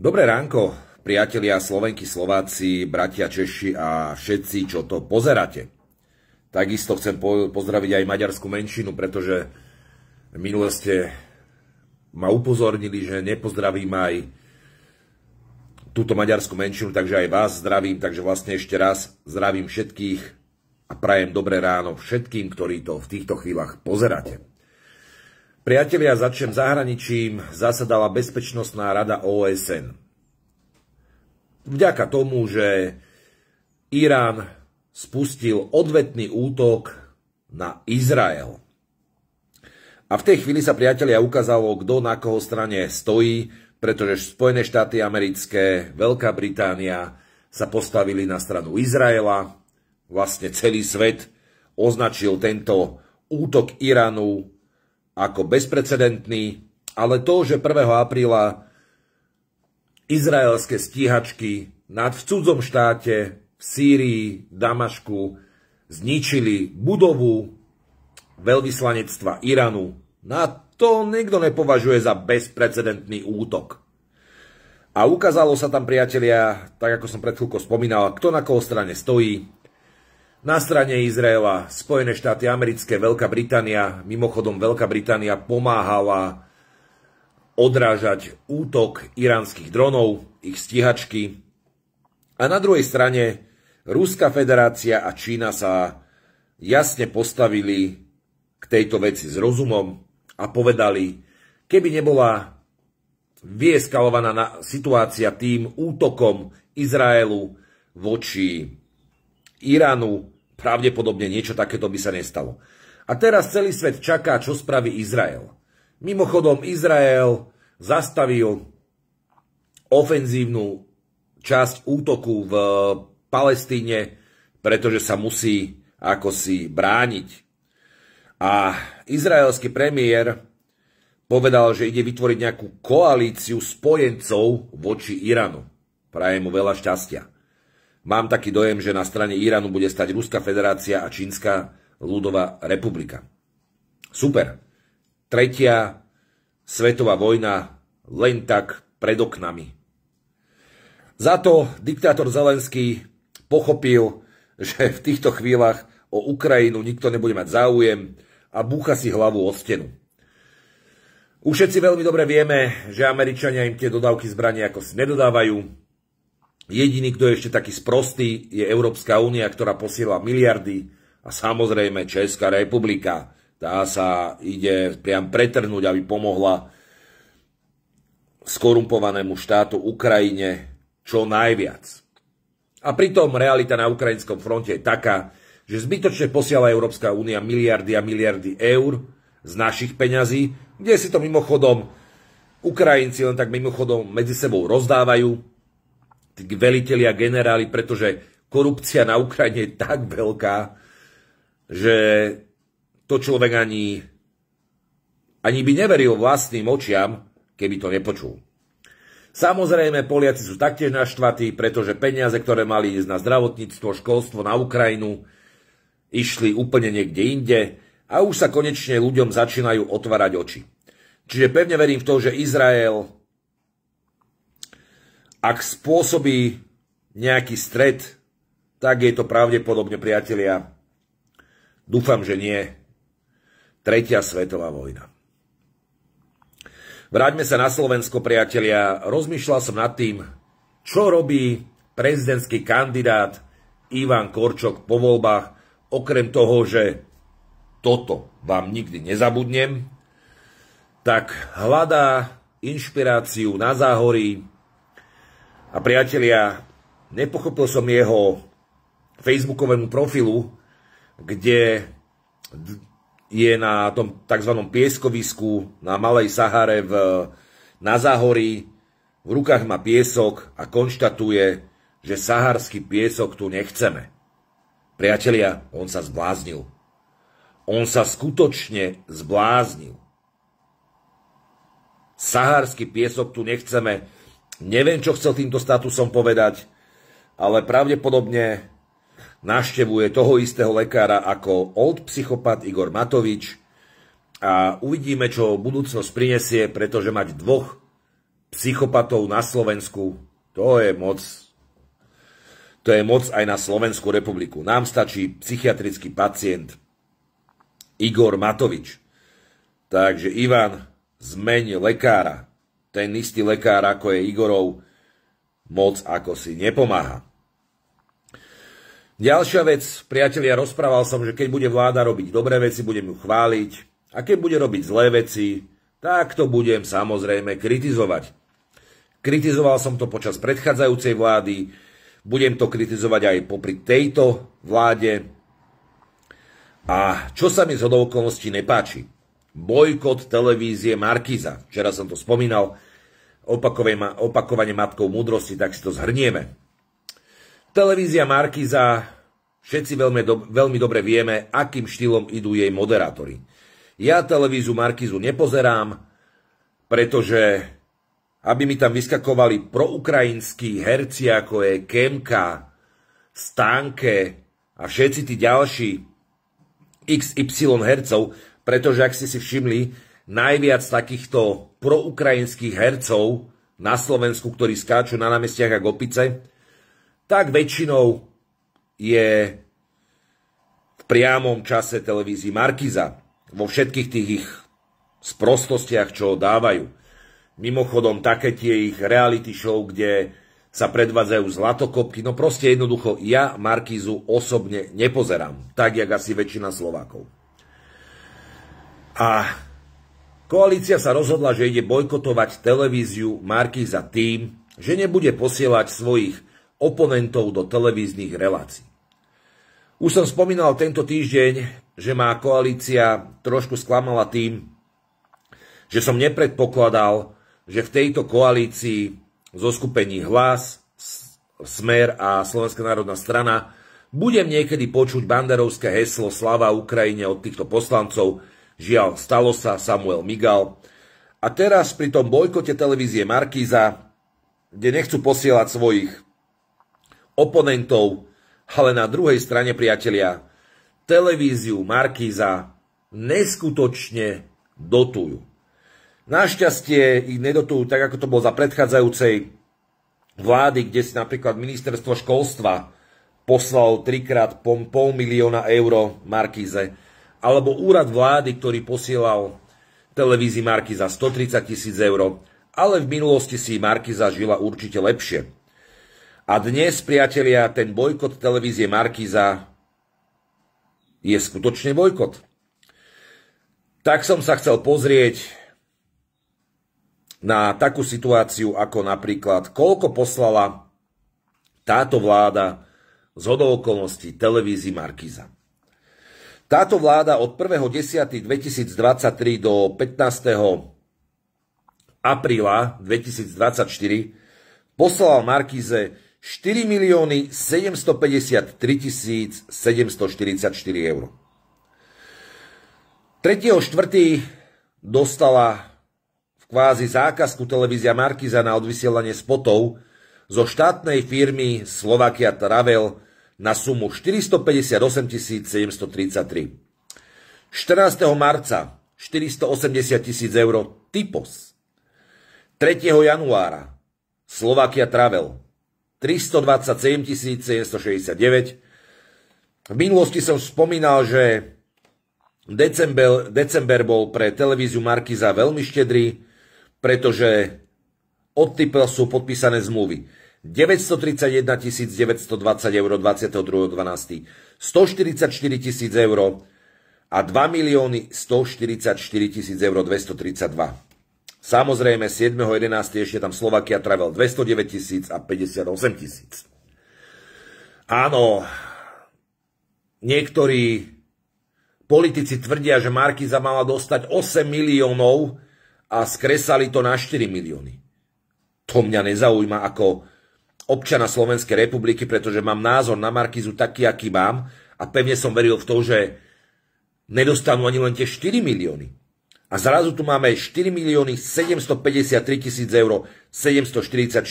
Dobré ránko, priatelia Slovenky, Slováci, bratia Češi a všetci, čo to pozeráte. Takisto chcem pozdraviť aj maďarskú menšinu, pretože minule ste ma upozornili, že nepozdravím aj túto maďarskú menšinu, takže aj vás zdravím, takže vlastne ešte raz zdravím všetkých a prajem dobré ráno všetkým, ktorí to v týchto chvíľach pozeráte. Priatelia, začnem zahraničím, zasadala Bezpečnostná rada OSN. Vďaka tomu, že Irán spustil odvetný útok na Izrael. A v tej chvíli sa priatelia ukázalo, kto na koho strane stojí, pretože Spojené štáty americké, Veľká Británia sa postavili na stranu Izraela. Vlastne celý svet označil tento útok Iránu ako bezprecedentný, ale to, že 1. apríla izraelské stíhačky nad v cudzom štáte v Sýrii, Damašku zničili budovu veľvyslanectva Iranu. Na to nikto nepovažuje za bezprecedentný útok. A ukázalo sa tam, priatelia, tak ako som pred chvíľkou spomínal, kto na koho strane stojí, na strane Izraela Spojené štáty americké, Veľká Británia, mimochodom Veľká Británia pomáhala odrážať útok iránskych dronov, ich stíhačky. A na druhej strane Ruská federácia a Čína sa jasne postavili k tejto veci s rozumom a povedali, keby nebola vieskalovaná situácia tým útokom Izraelu voči Iránu pravdepodobne niečo takéto by sa nestalo. A teraz celý svet čaká, čo spraví Izrael. Mimochodom, Izrael zastavil ofenzívnu časť útoku v Palestíne, pretože sa musí ako si brániť. A izraelský premiér povedal, že ide vytvoriť nejakú koalíciu spojencov voči Iranu. Prajem mu veľa šťastia. Mám taký dojem, že na strane Iránu bude stať Ruská federácia a Čínska ľudová republika. Super. Tretia svetová vojna len tak pred oknami. Za to diktátor Zelenský pochopil, že v týchto chvíľach o Ukrajinu nikto nebude mať záujem a búcha si hlavu o stenu. Už všetci veľmi dobre vieme, že Američania im tie dodávky zbrania ako si nedodávajú, Jediný, kto je ešte taký sprostý, je Európska únia, ktorá posiela miliardy a samozrejme Česká republika. Tá sa ide priam pretrhnúť, aby pomohla skorumpovanému štátu Ukrajine čo najviac. A pritom realita na ukrajinskom fronte je taká, že zbytočne posiela Európska únia miliardy a miliardy eur z našich peňazí, kde si to mimochodom Ukrajinci len tak mimochodom medzi sebou rozdávajú, velitelia, generáli, pretože korupcia na Ukrajine je tak veľká, že to človek ani, ani by neveril vlastným očiam, keby to nepočul. Samozrejme, Poliaci sú taktiež naštvatí, pretože peniaze, ktoré mali ísť na zdravotníctvo, školstvo, na Ukrajinu, išli úplne niekde inde a už sa konečne ľuďom začínajú otvárať oči. Čiže pevne verím v to, že Izrael ak spôsobí nejaký stred, tak je to pravdepodobne, priatelia, dúfam, že nie, Tretia svetová vojna. Vráťme sa na Slovensko, priatelia. Rozmýšľal som nad tým, čo robí prezidentský kandidát Ivan Korčok po voľbách, okrem toho, že toto vám nikdy nezabudnem, tak hľadá inšpiráciu na záhorí, a priatelia, nepochopil som jeho facebookovému profilu, kde je na tom tzv. pieskovisku na Malej Sahare v, na Záhorí. V rukách má piesok a konštatuje, že saharský piesok tu nechceme. Priatelia, on sa zbláznil. On sa skutočne zbláznil. Saharský piesok tu nechceme. Neviem, čo chcel týmto statusom povedať, ale pravdepodobne naštevuje toho istého lekára ako old psychopat Igor Matovič a uvidíme, čo budúcnosť prinesie, pretože mať dvoch psychopatov na Slovensku, to je moc. To je moc aj na Slovensku republiku. Nám stačí psychiatrický pacient Igor Matovič. Takže Ivan, zmeň lekára ten istý lekár, ako je Igorov, moc ako si nepomáha. Ďalšia vec, priatelia, rozprával som, že keď bude vláda robiť dobré veci, budem ju chváliť a keď bude robiť zlé veci, tak to budem samozrejme kritizovať. Kritizoval som to počas predchádzajúcej vlády, budem to kritizovať aj popri tejto vláde. A čo sa mi z hodou nepáči? Bojkot televízie Markiza. Včera som to spomínal. Opakovanie matkou múdrosti, tak si to zhrnieme. Televízia Markiza, všetci veľmi, do, veľmi dobre vieme, akým štýlom idú jej moderátori. Ja televízu Markizu nepozerám, pretože aby mi tam vyskakovali proukrajinskí herci, ako je Kemka, Stanke a všetci tí ďalší XY hercov, pretože ak ste si všimli, najviac takýchto proukrajinských hercov na Slovensku, ktorí skáču na námestiach a gopice, tak väčšinou je v priamom čase televízii Markiza. Vo všetkých tých ich sprostostiach, čo dávajú. Mimochodom, také tie ich reality show, kde sa predvádzajú zlatokopky, no proste jednoducho ja Markizu osobne nepozerám, tak jak asi väčšina Slovákov. A koalícia sa rozhodla, že ide bojkotovať televíziu Marky za tým, že nebude posielať svojich oponentov do televíznych relácií. Už som spomínal tento týždeň, že má koalícia trošku sklamala tým, že som nepredpokladal, že v tejto koalícii zo skupení Hlas, Smer a Slovenská národná strana budem niekedy počuť banderovské heslo Slava Ukrajine od týchto poslancov, Žiaľ, stalo sa Samuel Migal. A teraz pri tom bojkote televízie Markíza, kde nechcú posielať svojich oponentov, ale na druhej strane, priatelia, televíziu Markíza neskutočne dotujú. Našťastie ich nedotujú tak, ako to bolo za predchádzajúcej vlády, kde si napríklad ministerstvo školstva poslal trikrát pol milióna eur Markíze alebo úrad vlády, ktorý posielal televízii za 130 tisíc eur, ale v minulosti si Markiza žila určite lepšie. A dnes, priatelia, ten bojkot televízie Markiza je skutočne bojkot. Tak som sa chcel pozrieť na takú situáciu, ako napríklad, koľko poslala táto vláda z hodovokolnosti televízii Markiza. Táto vláda od 1.10.2023 do 15 apríla 2024 poslala Markíze 4 753 744 eur. 3.4. dostala v kvázi zákazku televízia Markiza na odvysielanie spotov zo štátnej firmy Slovakia Travel na sumu 458 733. 14. marca 480 tisíc eur Typos. 3. januára Slovakia Travel 327 769. V minulosti som spomínal, že december, december bol pre televíziu Markiza veľmi štedrý, pretože od Typel sú podpísané zmluvy. 931 920 eur 22.12. 144 tisíc eur a 2 milióny 144 tisíc eur 232. Samozrejme 7.11. ešte tam Slovakia Travel 209 tisíc a 58 tisíc. Áno, niektorí politici tvrdia, že Markiza mala dostať 8 miliónov a skresali to na 4 milióny. To mňa nezaujíma ako občana Slovenskej republiky, pretože mám názor na Markizu taký, aký mám a pevne som veril v to, že nedostanú ani len tie 4 milióny. A zrazu tu máme 4 milióny 753 tisíc eur 744.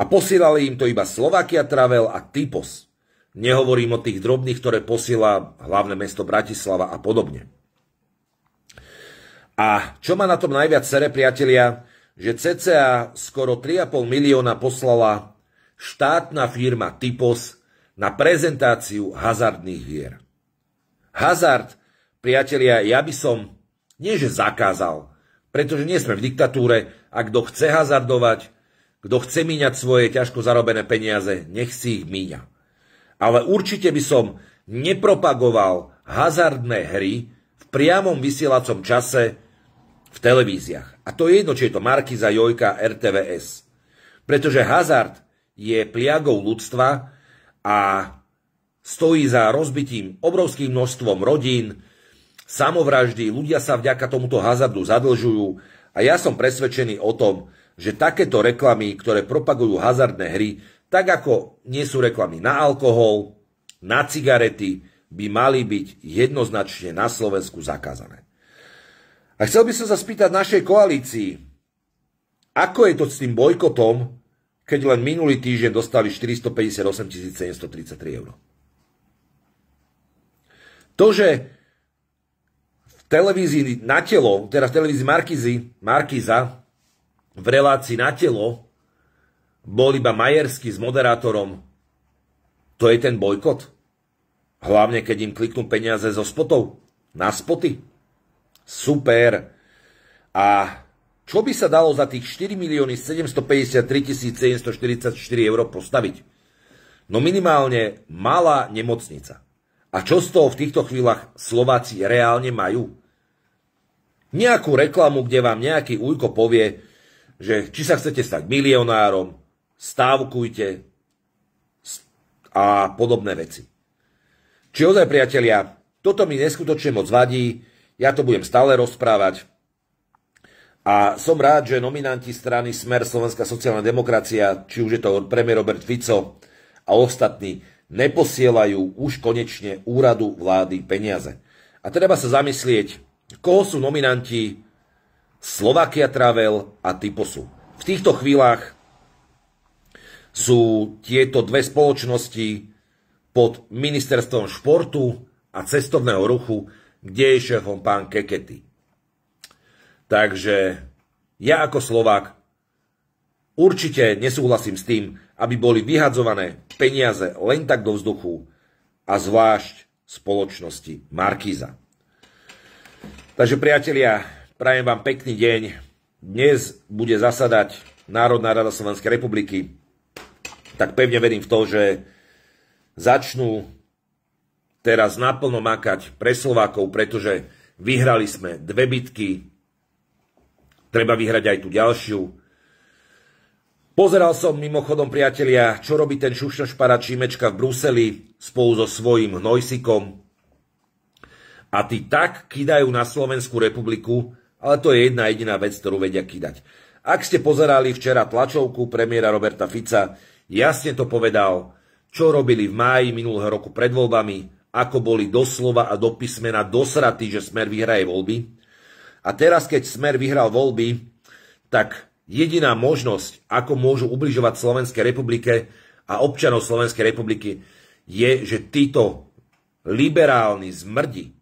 A posielali im to iba Slovakia Travel a Typos. Nehovorím o tých drobných, ktoré posiela hlavné mesto Bratislava a podobne. A čo ma na tom najviac sere, priatelia, že cca skoro 3,5 milióna poslala štátna firma Typos na prezentáciu hazardných hier. Hazard, priatelia, ja by som nie že zakázal, pretože nie sme v diktatúre a kto chce hazardovať, kto chce míňať svoje ťažko zarobené peniaze, nech si ich míňa. Ale určite by som nepropagoval hazardné hry v priamom vysielacom čase v televíziách. A to je jedno, či je to Markiza, Jojka, RTVS. Pretože hazard je pliagou ľudstva a stojí za rozbitím obrovským množstvom rodín, samovraždy, ľudia sa vďaka tomuto hazardu zadlžujú a ja som presvedčený o tom, že takéto reklamy, ktoré propagujú hazardné hry, tak ako nie sú reklamy na alkohol, na cigarety, by mali byť jednoznačne na Slovensku zakázané. A chcel by som sa spýtať našej koalícii, ako je to s tým bojkotom, keď len minulý týždeň dostali 458 733 eur. To, že v televízii na telo, teda v televízii Markizy, Markiza, v relácii na telo, bol iba Majersky s moderátorom, to je ten bojkot. Hlavne, keď im kliknú peniaze zo spotov, na spoty super. A čo by sa dalo za tých 4 milióny 753 744 eur postaviť? No minimálne malá nemocnica. A čo z toho v týchto chvíľach Slováci reálne majú? Nejakú reklamu, kde vám nejaký újko povie, že či sa chcete stať milionárom, stávkujte a podobné veci. Či ozaj, priatelia, toto mi neskutočne moc vadí, ja to budem stále rozprávať. A som rád, že nominanti strany Smer Slovenská sociálna demokracia, či už je to premiér Robert Fico a ostatní, neposielajú už konečne úradu vlády peniaze. A treba sa zamyslieť, koho sú nominanti Slovakia Travel a Typosu. V týchto chvíľach sú tieto dve spoločnosti pod ministerstvom športu a cestovného ruchu kde je šéfom pán Kekety. Takže ja ako Slovák určite nesúhlasím s tým, aby boli vyhadzované peniaze len tak do vzduchu a zvlášť spoločnosti Markíza. Takže priatelia, prajem vám pekný deň. Dnes bude zasadať Národná rada Slovenskej republiky. Tak pevne verím v to, že začnú teraz naplno makať pre Slovákov, pretože vyhrali sme dve bitky, treba vyhrať aj tú ďalšiu. Pozeral som mimochodom, priatelia, čo robí ten šušnošpara Čímečka v Bruseli spolu so svojím Hnojsikom. A tí tak kýdajú na Slovenskú republiku, ale to je jedna jediná vec, ktorú vedia kidať. Ak ste pozerali včera tlačovku premiéra Roberta Fica, jasne to povedal, čo robili v máji minulého roku pred voľbami, ako boli doslova a do dosratí, že Smer vyhraje voľby. A teraz, keď Smer vyhral voľby, tak jediná možnosť, ako môžu ubližovať Slovenskej republike a občanov Slovenskej republiky, je, že títo liberálni zmrdi,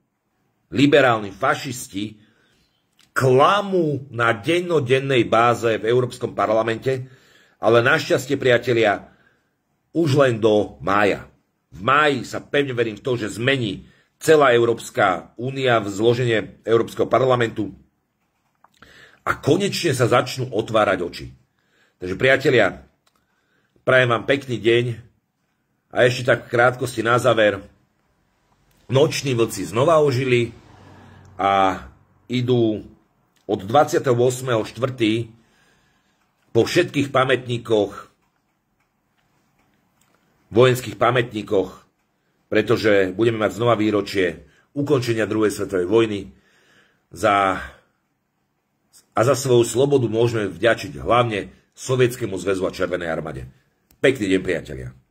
liberálni fašisti, klamú na dennodennej báze v Európskom parlamente, ale našťastie, priatelia, už len do mája. V máji sa pevne verím v to, že zmení celá Európska únia v zloženie Európskeho parlamentu a konečne sa začnú otvárať oči. Takže priatelia, prajem vám pekný deň a ešte tak krátkosti na záver. Noční vlci znova ožili a idú od 28.4. po všetkých pamätníkoch vojenských pamätníkoch, pretože budeme mať znova výročie ukončenia druhej svetovej vojny. Za, a za svoju slobodu môžeme vďačiť hlavne Sovietskému zväzu a Červenej armáde. Pekný deň, priatelia.